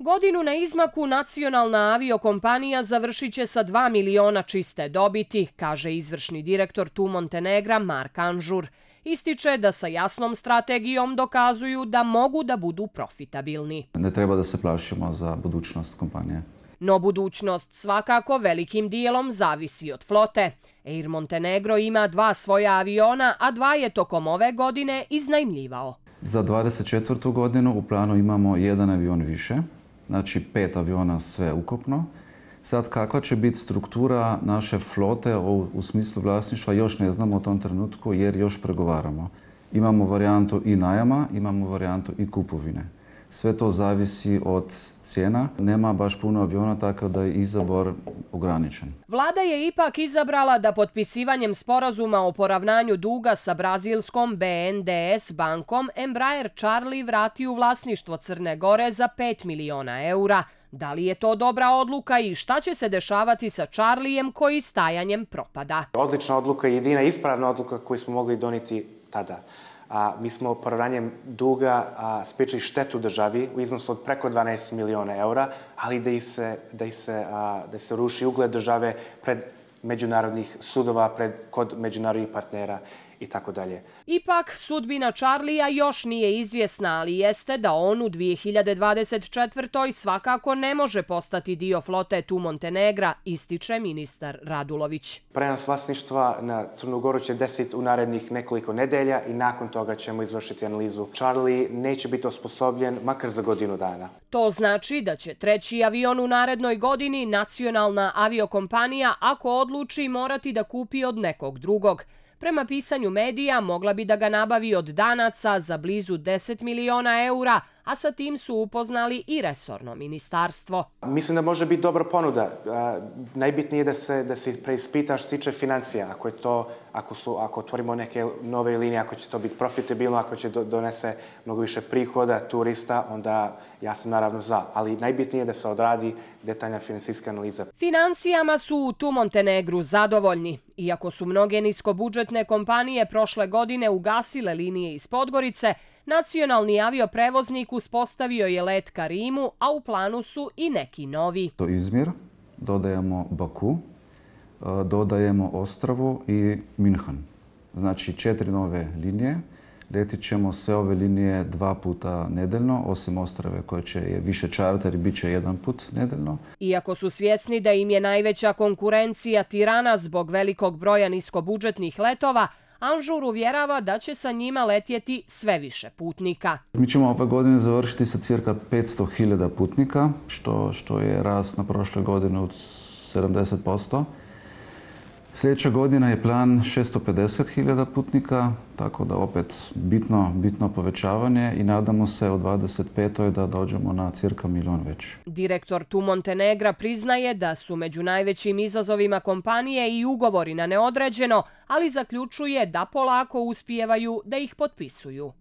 Godinu na izmaku nacionalna aviokompanija završit će sa 2 miliona čiste dobiti, kaže izvršni direktor Tu Montenegra Mark Anžur. Ističe da sa jasnom strategijom dokazuju da mogu da budu profitabilni. Ne treba da se plašimo za budućnost kompanije. No budućnost svakako velikim dijelom zavisi od flote. Air Montenegro ima dva svoja aviona, a dva je tokom ove godine iznajmljivao. Za 24. godinu u planu imamo jedan avion više, znači pet aviona sve ukopno. Sad, kakva će biti struktura naše flote u smislu vlasništva, još ne znamo u tom trenutku jer još pregovaramo. Imamo varijantu i najama, imamo varijantu i kupovine. Uh, Sve to zavisi od cijena. Nema baš puno aviona, tako da je izabor ograničen. Vlada je ipak izabrala da potpisivanjem sporazuma o poravnanju duga sa brazilskom BNDS bankom Embraer Charlie vrati u vlasništvo Crne Gore za 5 miliona eura. Da li je to dobra odluka i šta će se dešavati sa Charlijem koji stajanjem propada? Odlična odluka je jedina ispravna odluka koju smo mogli doniti tada mi smo poravnanjem duga spečili štetu državi u iznosu od preko 12 miliona eura, ali da i se, da i se, da se ruši ugled države pred međunarodnih sudova, pred, kod međunarodnih partnera i tako dalje. Ipak, sudbina Charlija još nije izvjesna, ali jeste da on u 2024. svakako ne može postati dio flote tu Montenegra, ističe ministar Radulović. Prenos vlasništva na Crnogoru će desiti u narednih nekoliko nedelja i nakon toga ćemo izvršiti analizu. Charlie neće biti osposobljen makar za godinu dana. To znači da će treći avion u narednoj godini nacionalna aviokompanija, ako odluči, morati da kupi od nekog drugog prema pisanju medija mogla bi da ga nabavi od danaca za blizu 10 miliona eura, a sa tim su upoznali i resorno ministarstvo. Mislim da može biti dobra ponuda. Najbitnije je da se, da se preispita što tiče financija. Ako, je to, ako, su, ako otvorimo neke nove linije, ako će to biti profitabilno, ako će do, donese mnogo više prihoda, turista, onda ja sam naravno za. Ali najbitnije je da se odradi detaljna financijska analiza. Financijama su u tu Montenegru zadovoljni. Iako su mnoge niskobudžetne kompanije prošle godine ugasile linije iz Podgorice, Nacionalni avioprevoznik uspostavio je let ka Rimu, a u planu su i neki novi. To Izmir, dodajemo Baku, e, dodajemo Ostravu i Minhan. Znači četiri nove linije. Letit ćemo sve ove linije dva puta nedeljno, osim Ostrave koje će je više čarter i bit će jedan put nedeljno. Iako su svjesni da im je najveća konkurencija Tirana zbog velikog broja niskobudžetnih letova, Anžur uvjerava da će sa njima letjeti sve više putnika. Mi ćemo ove godine završiti sa cirka 500.000 putnika, što je rast na prošle godine od 70%. Sljedeća godina je plan 650.000 putnika, tako da opet bitno, bitno povećavanje i nadamo se od 25. da dođemo na cirka milion već. Direktor Tu Montenegra priznaje da su među najvećim izazovima kompanije i ugovori na neodređeno, ali zaključuje da polako uspijevaju da ih potpisuju.